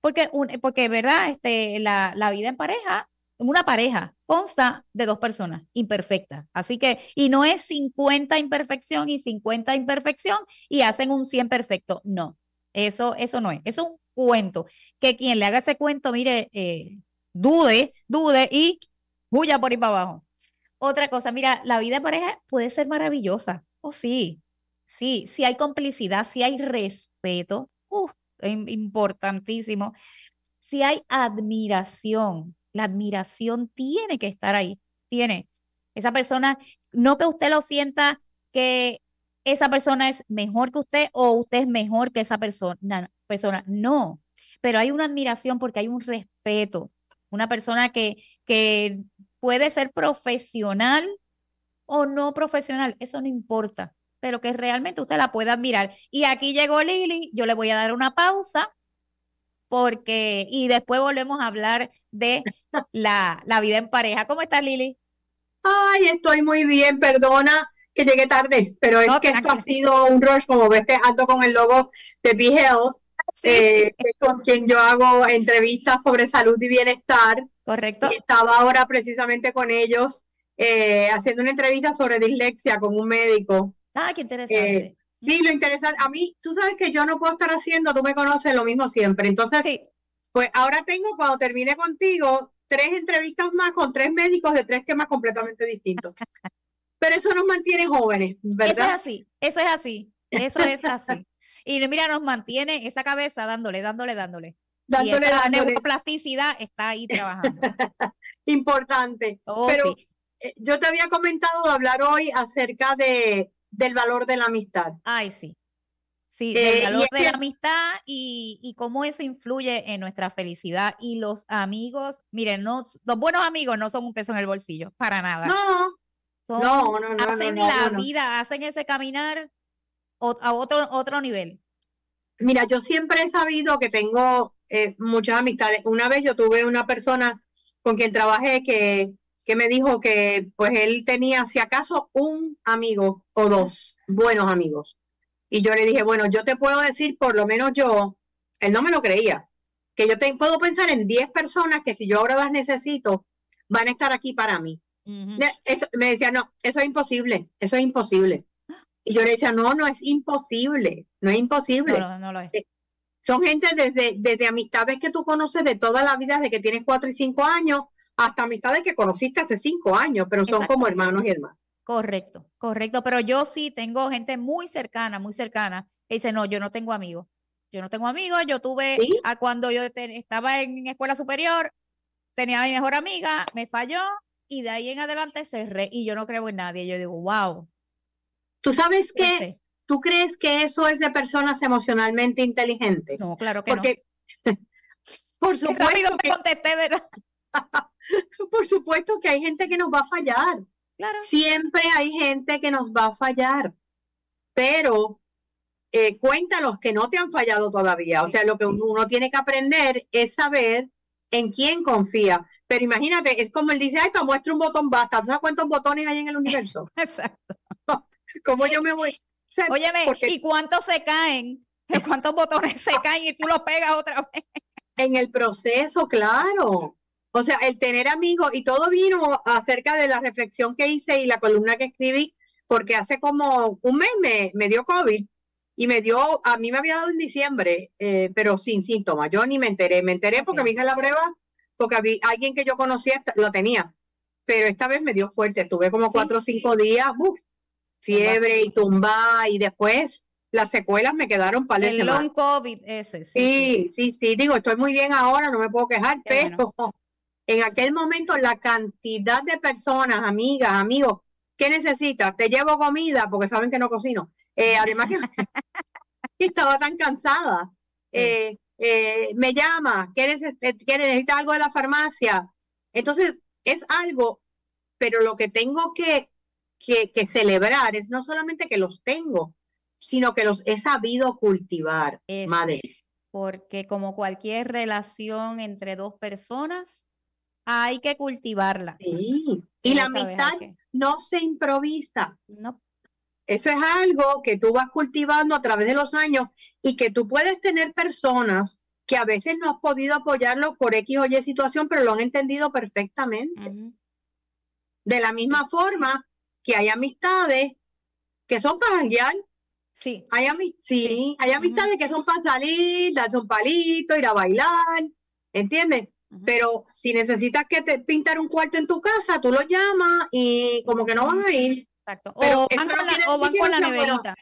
Porque, porque ¿verdad? Este, la, vida en pareja una pareja consta de dos personas imperfectas. Así que, y no es 50 imperfección y 50 imperfección y hacen un 100 perfecto. No, eso, eso no es. es un cuento. Que quien le haga ese cuento, mire, eh, dude, dude y huya por ahí para abajo. Otra cosa, mira, la vida de pareja puede ser maravillosa. O oh, sí, sí, si hay complicidad, si hay respeto, es importantísimo. Si hay admiración, la admiración tiene que estar ahí, tiene. Esa persona, no que usted lo sienta que esa persona es mejor que usted o usted es mejor que esa persona, persona. no, pero hay una admiración porque hay un respeto. Una persona que, que Puede ser profesional o no profesional, eso no importa, pero que realmente usted la pueda admirar. Y aquí llegó Lili, yo le voy a dar una pausa porque, y después volvemos a hablar de la, la vida en pareja. ¿Cómo estás, Lili? Ay, estoy muy bien, perdona que llegué tarde, pero es que esto ha sido un rush, como ves que ando con el logo de Be Health eh, con quien yo hago entrevistas sobre salud y bienestar. Correcto. estaba ahora precisamente con ellos eh, haciendo una entrevista sobre dislexia con un médico. Ah, qué eh, interesante. sí, lo interesante, a mí, tú sabes que yo no puedo estar haciendo, tú me conoces lo mismo siempre. Entonces, pues ahora tengo, cuando termine contigo, tres entrevistas más con tres médicos de tres temas completamente distintos. Pero eso nos mantiene jóvenes, ¿verdad? Eso es así, eso es así, eso es así. Y mira, nos mantiene esa cabeza dándole, dándole, dándole. Dándole, y neuroplasticidad está ahí trabajando. Importante. Oh, Pero eh, yo te había comentado hablar hoy acerca de, del valor de la amistad. Ay, sí. Sí, eh, del valor de la amistad y, cómo eso influye en nuestra felicidad. Y los amigos, miren, no, los buenos amigos no son un peso en el bolsillo, para nada. No, no, no, Hacen la vida, hacen ese caminar a otro, otro nivel? Mira, yo siempre he sabido que tengo eh, muchas amistades. Una vez yo tuve una persona con quien trabajé que, que me dijo que pues él tenía si acaso un amigo o dos buenos amigos. Y yo le dije, bueno, yo te puedo decir, por lo menos yo, él no me lo creía, que yo te, puedo pensar en 10 personas que si yo ahora las necesito, van a estar aquí para mí. me decía, no, eso es imposible, eso es imposible. Y yo le decía, no, no es imposible, no es imposible. No, no, lo es. Eh, son gente desde, desde amistades que tú conoces de toda la vida, desde que tienes cuatro y cinco años, hasta amistades que conociste hace cinco años, pero son como hermanos y hermanas. Correcto, correcto. Pero yo sí tengo gente muy cercana, muy cercana, que dice, no, yo no tengo amigos. Yo no tengo amigos, yo tuve, a cuando yo estaba en escuela superior, tenía mi mejor amiga, me falló y de ahí en adelante cerré y yo no creo en nadie. Yo digo, wow, Tú sabes que, este. tú crees que eso es de personas emocionalmente inteligentes. No, claro que Porque, no. por supuesto que, por supuesto que hay gente que nos va a fallar. Claro. Siempre hay gente que nos va a fallar. Pero eh, cuenta los que no te han fallado todavía. O sea, lo que uno tiene que aprender es saber en quién confía. Pero imagínate, es como él dice, ay, para muestra un botón basta. ¿Tú sabes cuántos botones hay en el universo? Exacto. ¿Cómo yo me voy? Oye, ¿y cuántos se caen? ¿Cuántos botones se caen y tú los pegas otra vez? En el proceso, claro. O sea, el tener amigos, y todo vino acerca de la reflexión que hice y la columna que escribí, porque hace como un mes me, dio COVID y me dio, a mí me había dado en diciembre, eh, pero sin síntomas. Yo ni me enteré, me enteré porque me hice la prueba, porque alguien que yo conocía lo tenía, pero esta vez me dio fuerte, tuve como cuatro o cinco días, ¡buf! fiebre y tumba y después las secuelas me quedaron para el long COVID ese. Sí sí, sí, digo, estoy muy bien ahora, no me puedo quejar, pero en aquel momento la cantidad de personas, amigas, amigos, ¿qué necesitas? Te llevo comida porque saben que no cocino. Eh, además que estaba tan cansada. Eh, eh, me llama, quieres quieres necesitas algo de la farmacia? Entonces, es algo, pero lo que tengo que que, celebrar es no solamente que los tengo, sino que los he sabido cultivar, madres Porque como cualquier relación entre dos personas, hay que cultivarla. Sí. Y, la amistad no se improvisa. No. Eso es algo que tú vas cultivando a través de los años y que tú puedes tener personas que a veces no has podido apoyarlo por X o Y situación, pero lo han entendido perfectamente. De la misma forma que hay amistades que son para janguear. Sí. Hay, hay amistades que son para salir, darse un palito, ir a bailar, ¿entiendes? Pero si necesitas que te pintar un cuarto en tu casa, tú lo llamas y como que no van a ir. Exacto. o van con la, neverita.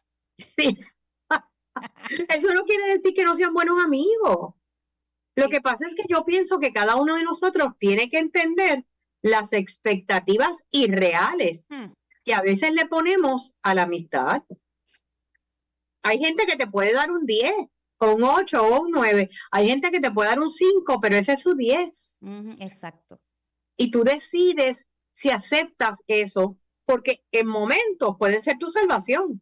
Sí. eso no quiere decir que no sean buenos amigos. Lo que pasa es que yo pienso que cada uno de nosotros tiene que entender las expectativas irreales hmm que a veces le ponemos a la amistad. Hay gente que te puede dar un 10 o un 8 o un 9. Hay gente que te puede dar un 5, pero ese es su 10. exacto. Y tú decides si aceptas eso, porque en momentos puede ser tu salvación.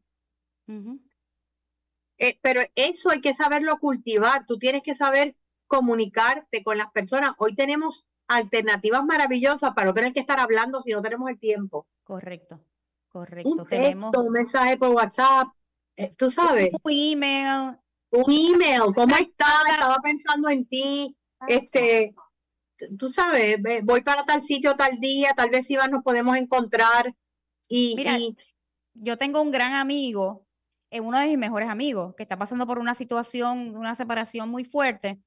Eh, pero eso hay que saberlo cultivar. Tú tienes que saber comunicarte con las personas. Hoy tenemos alternativas maravillosas para no tener que estar hablando si no tenemos el tiempo. Correcto. Correcto. tenemos... un mensaje por WhatsApp, eh, tú sabes. Un email. Un email, ¿cómo estás? Estaba pensando en ti. Este, tú sabes, voy para tal sitio, tal día, tal vez Iván nos podemos encontrar. Y, yo tengo un gran amigo, es eh, uno de mis mejores amigos, que está pasando por una situación, una separación muy fuerte.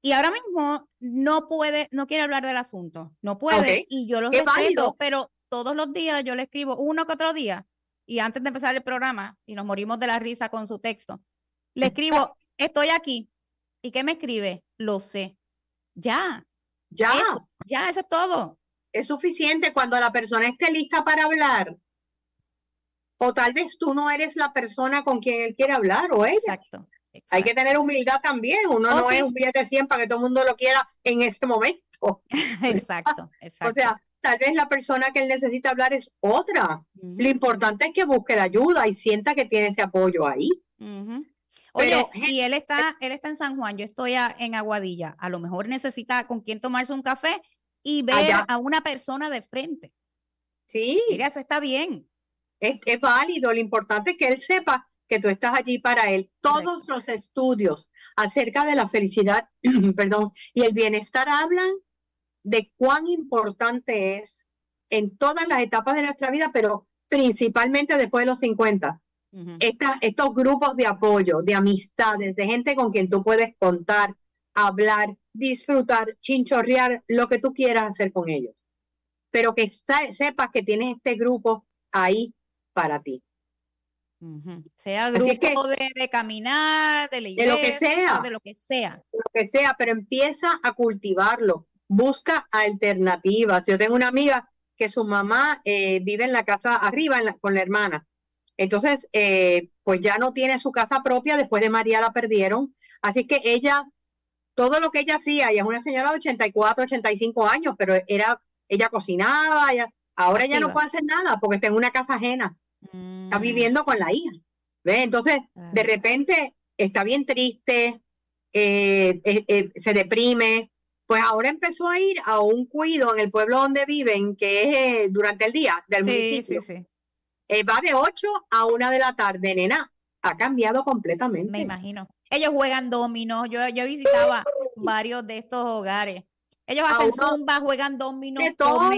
Y ahora mismo no puede, no quiere hablar del asunto, no puede, y yo lo respeto, pero todos los días yo le escribo uno que otro día y antes de empezar el programa, y nos morimos de la risa con su texto, le escribo, estoy aquí. ¿Y qué me escribe? Lo sé. Ya. Ya. ya, eso es todo. Es suficiente cuando la persona esté lista para hablar. O tal vez tú no eres la persona con quien él quiere hablar o ella. Exacto. Hay que tener humildad también. Uno oh, no es un billete 100 para que todo el mundo lo quiera en este momento. exacto, exacto. O sea, tal vez la persona que él necesita hablar es otra. Lo importante es que busque la ayuda y sienta que tiene ese apoyo ahí. Oye, y él está, él está en San Juan, yo estoy en Aguadilla. A lo mejor necesita con quién tomarse un café y ver a una persona de frente. Sí. eso está bien. Es, válido. Lo importante es que él sepa que tú estás allí para él. Todos los estudios acerca de la felicidad, perdón, y el bienestar hablan de cuán importante es en todas las etapas de nuestra vida, pero principalmente después de los 50. estos grupos de apoyo, de amistades, de gente con quien tú puedes contar, hablar, disfrutar, chinchorrear, lo que tú quieras hacer con ellos. Pero que sepas que tienes este grupo ahí para ti. Sea grupo de, caminar, de leer, de lo que sea. De lo que sea. Lo que sea, pero empieza a cultivarlo busca alternativas. Yo tengo una amiga que su mamá eh, vive en la casa arriba con la hermana. Entonces, eh, pues ya no tiene su casa propia, después de María la perdieron. Así que ella, todo lo que ella hacía, y es una señora de 84, 85 años, pero era, ella cocinaba, ahora ya no puede hacer nada porque está en una casa ajena. Está mm. viviendo con la hija. Entonces, de repente está bien triste, eh, se deprime, pues ahora empezó a ir a un cuido en el pueblo donde viven, que es eh, durante el día del sí, municipio. Sí, sí. Eh, va de 8 a 1 de la tarde, nena. Ha cambiado completamente. Me imagino. Ellos juegan dominó. Yo, yo visitaba varios de estos hogares. Ellos hacen zumba, juegan dominó. De todo.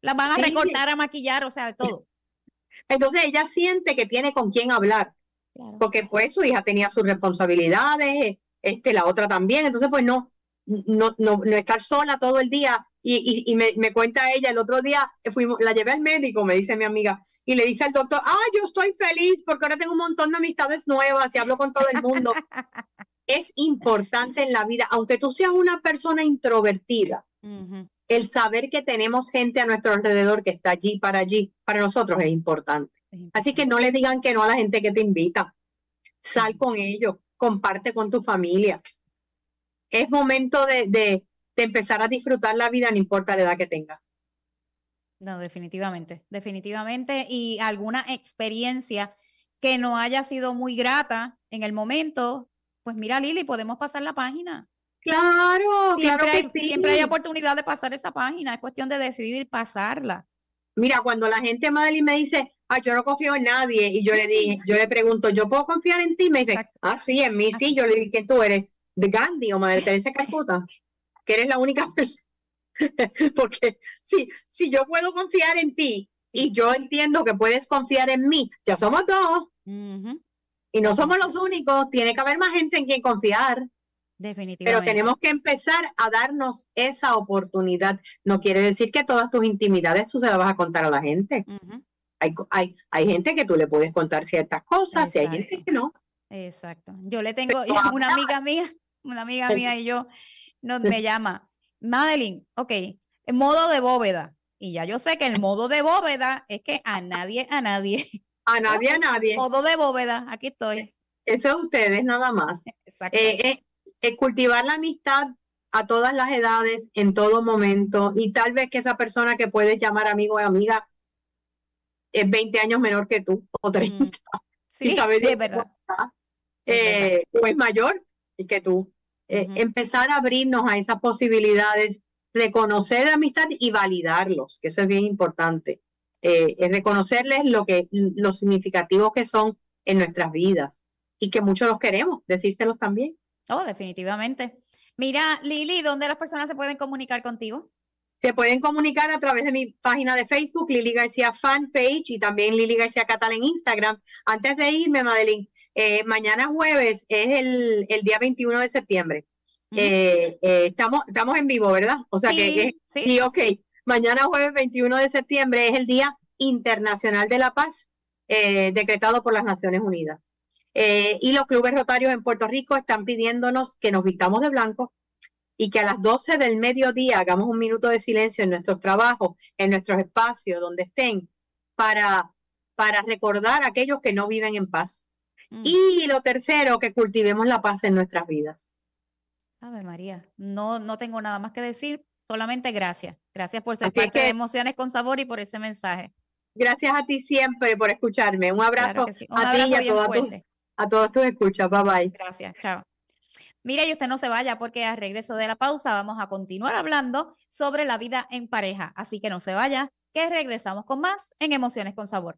Las van a recortar, a maquillar, o sea, de todo. Entonces ella siente que tiene con quién hablar. Porque pues su hija tenía sus responsabilidades, este, la otra también. Entonces, pues no, no, no, estar sola todo el día. Y, me, cuenta ella, el otro día fuimos, la llevé al médico, me dice mi amiga, y le dice al doctor, ah, yo estoy feliz porque ahora tengo un montón de amistades nuevas y hablo con todo el mundo. es importante en la vida, aunque tú seas una persona introvertida, el saber que tenemos gente a nuestro alrededor que está allí para allí, para nosotros es importante. Así que no le digan que no a la gente que te invita. Sal con ellos, comparte con tu familia es momento de, de, empezar a disfrutar la vida, no importa la edad que tenga. No, definitivamente, definitivamente. Y alguna experiencia que no haya sido muy grata en el momento, pues mira, Lili, podemos pasar la página. Claro, claro que sí. Siempre hay oportunidad de pasar esa página, es cuestión de decidir pasarla. Mira, cuando la gente Madeline me dice, ah, yo no confío en nadie, y yo le dije, yo le pregunto, ¿yo puedo confiar en ti? Me dice, ah, sí, en mí ah, sí, yo le dije que tú eres de Gandhi o Madre Teresa de que eres la única persona. Porque si, si yo puedo confiar en ti y yo entiendo que puedes confiar en mí, ya somos dos. Y no somos los únicos, tiene que haber más gente en quien confiar. Definitivamente. Pero tenemos que empezar a darnos esa oportunidad. No quiere decir que todas tus intimidades tú se las vas a contar a la gente. hay, hay, gente que tú le puedes contar ciertas cosas si y hay gente que no. Exacto. Yo le tengo una amiga mía una amiga mía y yo, me llama, Madeline, ok, modo de bóveda. Y ya yo sé que el ah. modo de bóveda es que a nadie, a nadie. A nadie, a nadie. Modo de bóveda, aquí estoy. Eso es ustedes nada más. Eh, Exacto. Eh, eh, cultivar la amistad a todas las edades, en todo momento, y tal vez que esa persona que puedes llamar amigo o amiga es 20 años menor que tú, o 30. Mm. Sí, verdad. es verdad. o es mayor, y que tú. Eh, empezar a abrirnos a esas posibilidades, reconocer la amistad y validarlos, que eso es bien importante. Eh, reconocerles lo que los significativos que son en nuestras vidas y que muchos los queremos, decírselos también. Oh, definitivamente. Mira, Lili, ¿dónde las personas se pueden comunicar contigo? Se pueden comunicar a través de mi página de Facebook, Lili García Fanpage y también Lili García Catal en Instagram. Antes de irme, Madeline, eh, mañana jueves es el, día 21 de septiembre. Eh, eh, estamos, estamos en vivo, ¿verdad? O sea que, sí. ok. Mañana jueves 21 de septiembre es el Día Internacional de la Paz, decretado por las Naciones Unidas. y los clubes rotarios en Puerto Rico están pidiéndonos que nos vistamos de blanco y que a las 12 del mediodía hagamos un minuto de silencio en nuestros trabajos, en nuestros espacios, donde estén, para, para recordar a aquellos que no viven en paz Mm. Y lo tercero, que cultivemos la paz en nuestras vidas. A ver, María, no, no tengo nada más que decir, solamente gracias. Gracias por ser parte de Emociones con Sabor y por ese mensaje. Gracias a ti siempre por escucharme. Un abrazo a ti y a, a todos tus escuchas. Bye bye. Gracias, chao. Mira, y usted no se vaya porque al regreso de la pausa vamos a continuar hablando sobre la vida en pareja. Así que no se vaya, que regresamos con más en Emociones con Sabor.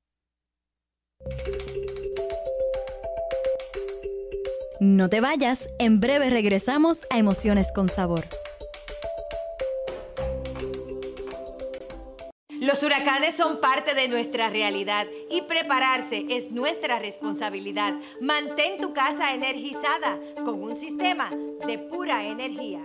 No te vayas, en breve regresamos a Emociones con Sabor. Los huracanes son parte de nuestra realidad y prepararse es nuestra responsabilidad. Mantén tu casa energizada con un sistema de pura energía.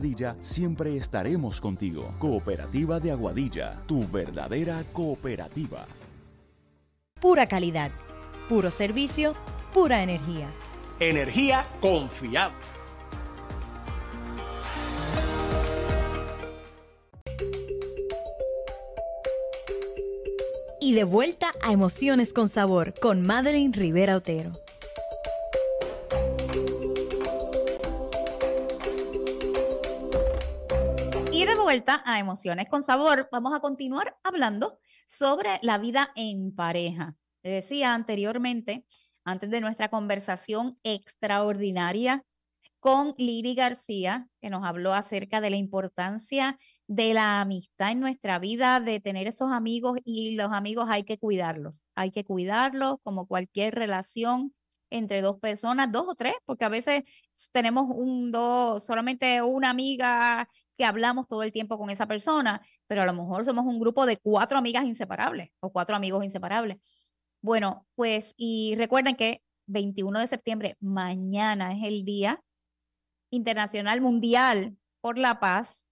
Aguadilla, siempre estaremos contigo. Cooperativa de Aguadilla, tu verdadera cooperativa. Pura calidad, puro servicio, pura energía. Energía confiable. Y de vuelta a Emociones con Sabor con Madeline Rivera Otero. vuelta a Emociones con Sabor, vamos a continuar hablando sobre la vida en pareja. Te decía anteriormente, antes de nuestra conversación extraordinaria con Liri García, que nos habló acerca de la importancia de la amistad en nuestra vida, de tener esos amigos y los amigos hay que cuidarlos, hay que cuidarlos como cualquier relación entre dos personas, dos o tres, porque a veces tenemos un dos, solamente una amiga que hablamos todo el tiempo con esa persona, pero a lo mejor somos un grupo de cuatro amigas inseparables o cuatro amigos inseparables. Bueno, pues y recuerden que 21 de septiembre, mañana es el Día Internacional Mundial por la Paz.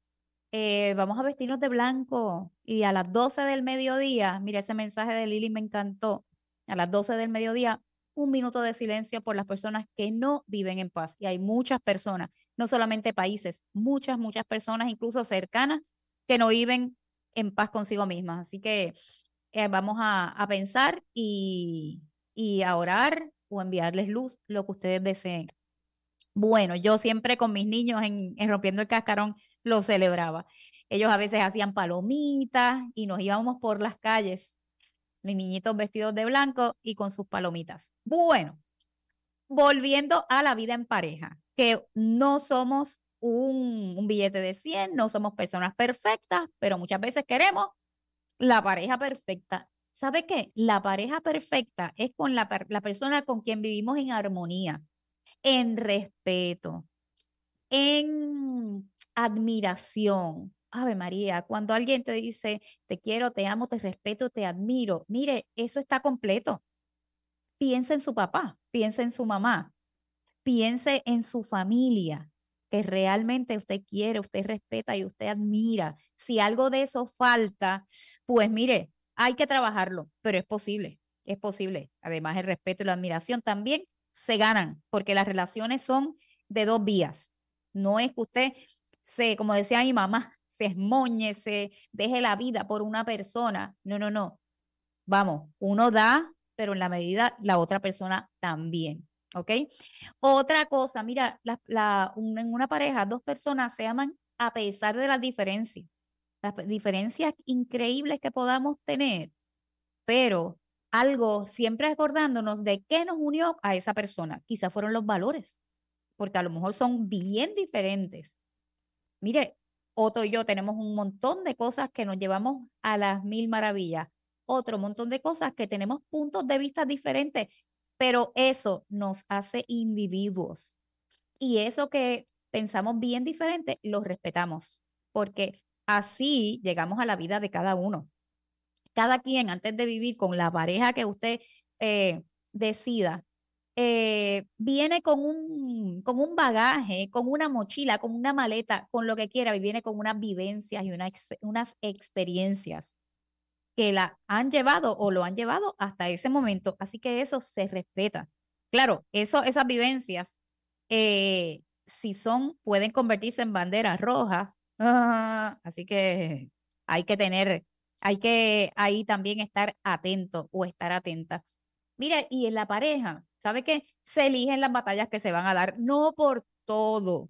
Eh, vamos a vestirnos de blanco y a las 12 del mediodía, mira ese mensaje de Lili me encantó, a las 12 del mediodía un minuto de silencio por las personas que no viven en paz. Y hay muchas personas, no solamente países, muchas, muchas personas, incluso cercanas, que no viven en paz consigo mismas. Así que eh, vamos a, a pensar y, a orar o enviarles luz, lo que ustedes deseen. Bueno, yo siempre con mis niños en, en, Rompiendo el Cascarón lo celebraba. Ellos a veces hacían palomitas y nos íbamos por las calles niñitos vestidos de blanco y con sus palomitas. Bueno, volviendo a la vida en pareja, que no somos un, billete de 100, no somos personas perfectas, pero muchas veces queremos la pareja perfecta. ¿Sabe qué? La pareja perfecta es con la persona con quien vivimos en armonía, en respeto, en admiración, Ave María, cuando alguien te dice, te quiero, te amo, te respeto, te admiro, mire, eso está completo. Piensa en su papá, piensa en su mamá, piense en su familia, que realmente usted quiere, usted respeta y usted admira. Si algo de eso falta, pues mire, hay que trabajarlo, pero es posible, es posible. Además, el respeto y la admiración también se ganan, porque las relaciones son de dos vías. No es que usted se, como decía mi mamá, se esmoñe, se deje la vida por una persona. No, no, no. Vamos, uno da, pero en la medida la otra persona también. ¿Ok? Otra cosa, mira, en una pareja dos personas se aman a pesar de las diferencias, las diferencias increíbles que podamos tener, pero algo siempre acordándonos de qué nos unió a esa persona. Quizás fueron los valores, porque a lo mejor son bien diferentes. Mire, Otto y yo tenemos un montón de cosas que nos llevamos a las mil maravillas, otro montón de cosas que tenemos puntos de vista diferentes, pero eso nos hace individuos. Y eso que pensamos bien diferente, lo respetamos, porque así llegamos a la vida de cada uno. Cada quien, antes de vivir con la pareja que usted eh, decida, eh, viene con un, con un bagaje, con una mochila, con una maleta, con lo que quiera, y viene con unas vivencias y unas unas experiencias que la han llevado o lo han llevado hasta ese momento. Así que eso se respeta. Claro, eso, esas vivencias, eh, si son, pueden convertirse en banderas rojas. Ah, así que hay que tener, hay que ahí también estar atento o estar atenta. Mira, y en la pareja, ¿Sabe que Se eligen las batallas que se van a dar, no por todo.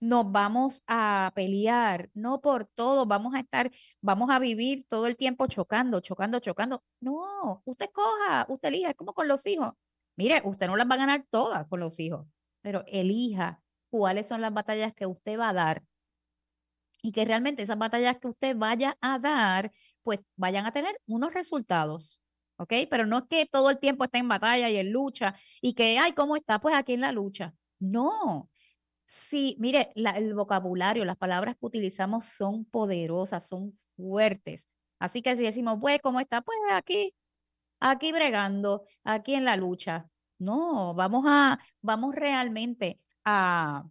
Nos vamos a pelear, no por todo, vamos a estar, vamos a vivir todo el tiempo chocando, chocando, chocando. No, usted coja, usted elija, es como con los hijos. Mire, usted no las va a ganar todas con los hijos, pero elija cuáles son las batallas que usted va a dar y que realmente esas batallas que usted vaya a dar, pues vayan a tener unos resultados. ¿ok? Pero no es que todo el tiempo esté en batalla y en lucha y que, ay, ¿cómo está? Pues aquí en la lucha. No. Sí, mire, el vocabulario, las palabras que utilizamos son poderosas, son fuertes. Así que si decimos, pues, ¿cómo está? Pues aquí, aquí bregando, aquí en la lucha. No, vamos a, vamos realmente a,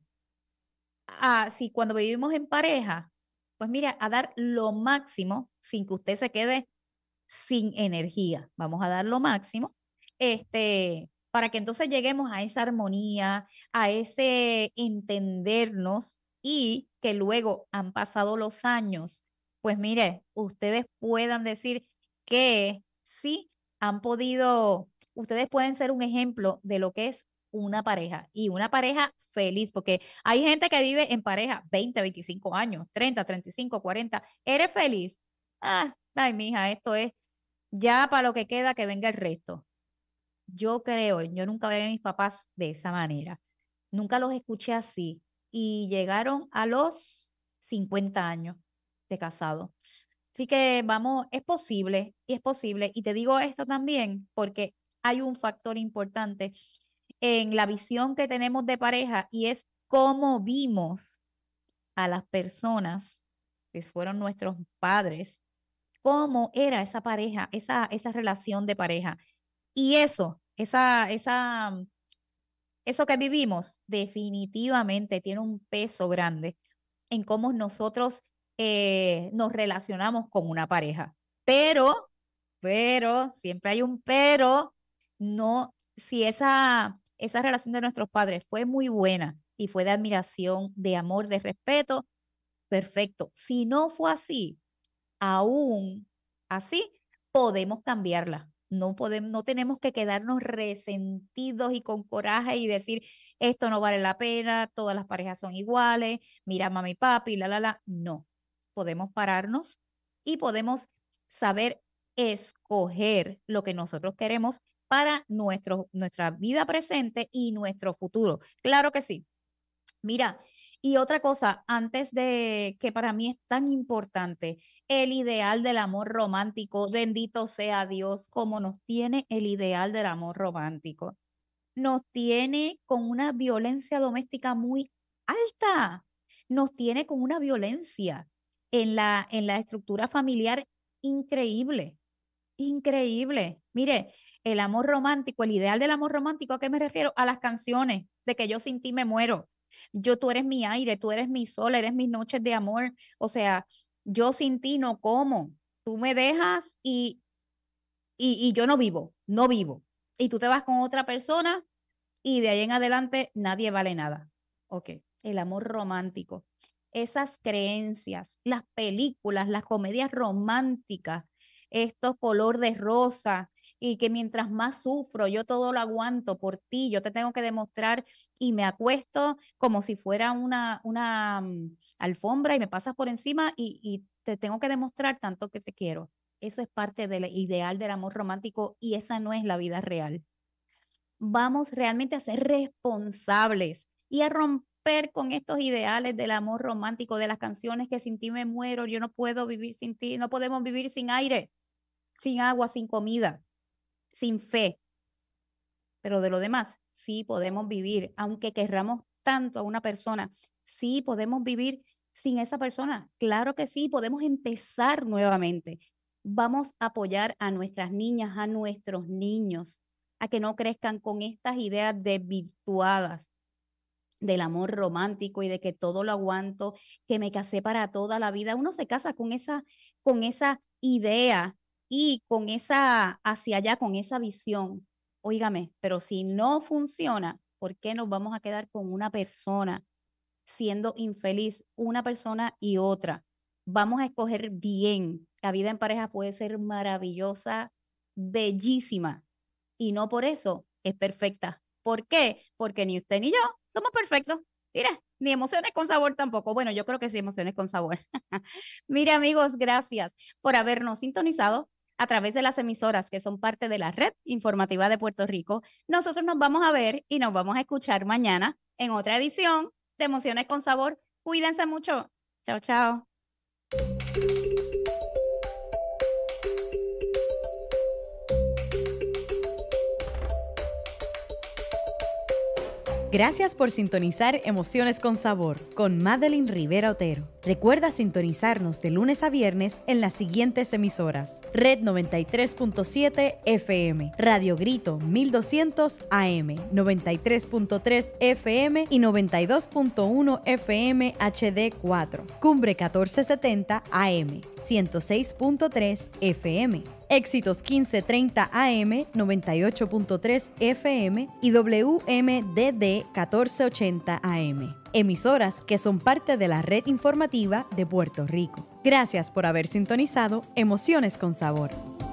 si cuando vivimos en pareja, pues mire, a dar lo máximo sin que usted se quede sin energía. Vamos a dar lo máximo. Este, para que entonces lleguemos a esa armonía, a ese entendernos y que luego han pasado los años, pues mire, ustedes puedan decir que sí han podido, ustedes pueden ser un ejemplo de lo que es una pareja y una pareja feliz, porque hay gente que vive en pareja 20, 25 años, 30, 35, 40, eres feliz. Ah, ay, mija, esto es ya para lo que queda que venga el resto. Yo creo, yo nunca veo a mis papás de esa manera, nunca los escuché así y llegaron a los 50 años de casado. Así que vamos, es posible y es posible. Y te digo esto también porque hay un factor importante en la visión que tenemos de pareja y es cómo vimos a las personas que fueron nuestros padres cómo era esa pareja, esa, relación de pareja. Y eso, esa, esa, mm, eso que vivimos definitivamente tiene un peso grande en cómo nosotros eh, nos relacionamos con una pareja. Pero, pero, siempre hay un pero, no, si esa, esa relación de nuestros padres fue muy buena y fue de admiración, de amor, de respeto, perfecto. Si no fue así, aún así podemos cambiarla. No, podemos, no tenemos que quedarnos resentidos y con coraje y decir, esto no vale la pena, todas las parejas son iguales, mira mami, papi, la, la, la. No, podemos pararnos y podemos saber escoger lo que nosotros queremos para nuestro, nuestra vida presente y nuestro futuro. Claro que sí. Mira, y otra cosa, antes de que para mí es tan importante, el ideal del amor romántico, bendito sea Dios, como nos tiene el ideal del amor romántico. Nos tiene con una violencia doméstica muy alta, nos tiene con una violencia en la, en la estructura familiar increíble, increíble. Mire, el amor romántico, el ideal del amor romántico, ¿a qué me refiero? A las canciones de que yo sin ti me muero yo, tú eres mi aire, tú eres mi sol, eres mis noches de amor. O sea, yo sin ti no como. Tú me dejas y, y, yo no vivo, no vivo. Y tú te vas con otra persona y de ahí en adelante nadie vale nada. Ok, el amor romántico. Esas creencias, las películas, las comedias románticas, estos color de rosa, y que mientras más sufro, yo todo lo aguanto por ti, yo te tengo que demostrar y me acuesto como si fuera una, una mm, alfombra y me pasas por encima y, y te tengo que demostrar tanto que te quiero. Eso es parte del ideal del amor romántico y esa no es la vida real. Vamos realmente a ser responsables y a romper con estos ideales del amor romántico, de las canciones que sin ti me muero, yo no puedo vivir sin ti, no podemos vivir sin aire, sin agua, sin comida sin fe, pero de lo demás sí podemos vivir, aunque querramos tanto a una persona, sí podemos vivir sin esa persona, claro que sí, podemos empezar nuevamente. Vamos a apoyar a nuestras niñas, a nuestros niños, a que no crezcan con estas ideas desvirtuadas del amor romántico y de que todo lo aguanto, que me casé para toda la vida. Uno se casa con esa, con esa idea y con esa, hacia allá, con esa visión, oígame, pero si no funciona, ¿por qué nos vamos a quedar con una persona siendo infeliz, una persona y otra? Vamos a escoger bien. La vida en pareja puede ser maravillosa, bellísima, y no por eso es perfecta. ¿Por qué? Porque ni usted ni yo somos perfectos. Mira, ni emociones con sabor tampoco. Bueno, yo creo que sí, emociones con sabor. mire amigos, gracias por habernos sintonizado a través de las emisoras que son parte de la red informativa de Puerto Rico. Nosotros nos vamos a ver y nos vamos a escuchar mañana en otra edición de Emociones con Sabor. Cuídense mucho. Chao, chao. Gracias por sintonizar Emociones con Sabor con Madeline Rivera Otero. Recuerda sintonizarnos de lunes a viernes en las siguientes emisoras. Red 93.7 FM, Radio Grito 1200 AM, 93.3 FM y 92.1 FM HD4, Cumbre 1470 AM, 106.3 FM. Éxitos 1530 AM, 98.3 FM y WMDD 1480 AM. Emisoras que son parte de la red informativa de Puerto Rico. Gracias por haber sintonizado Emociones con Sabor.